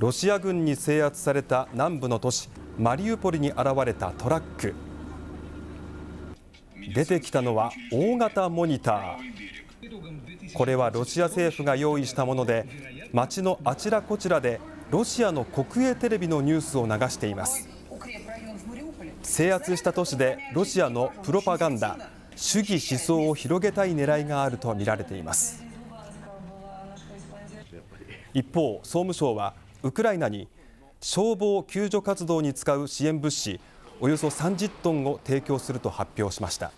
ロシア軍に制圧された南部の都市マリウポリに現れたトラック出てきたのは大型モニターこれはロシア政府が用意したもので街のあちらこちらでロシアの国営テレビのニュースを流しています制圧した都市でロシアのプロパガンダ主義思想を広げたい狙いがあるとみられています一方総務省はウクライナに消防救助活動に使う支援物資およそ30トンを提供すると発表しました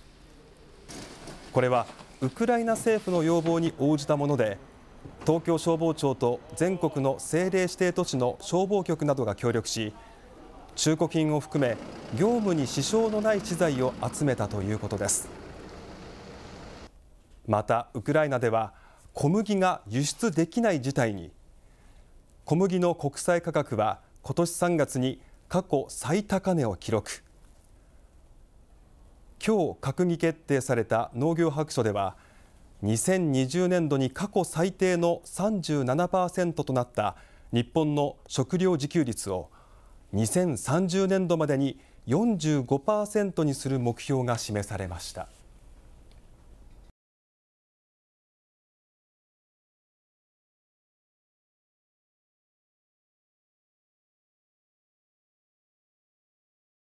これはウクライナ政府の要望に応じたもので東京消防庁と全国の政令指定都市の消防局などが協力し中古品を含め業務に支障のない資材を集めたということですまたウクライナでは小麦が輸出できない事態に小麦の国際価格は今年3月に過去最高値を記録今日閣議決定された農業白書では2020年度に過去最低の37%となった日本の食料自給率を2030年度までに45%にする目標が示されました。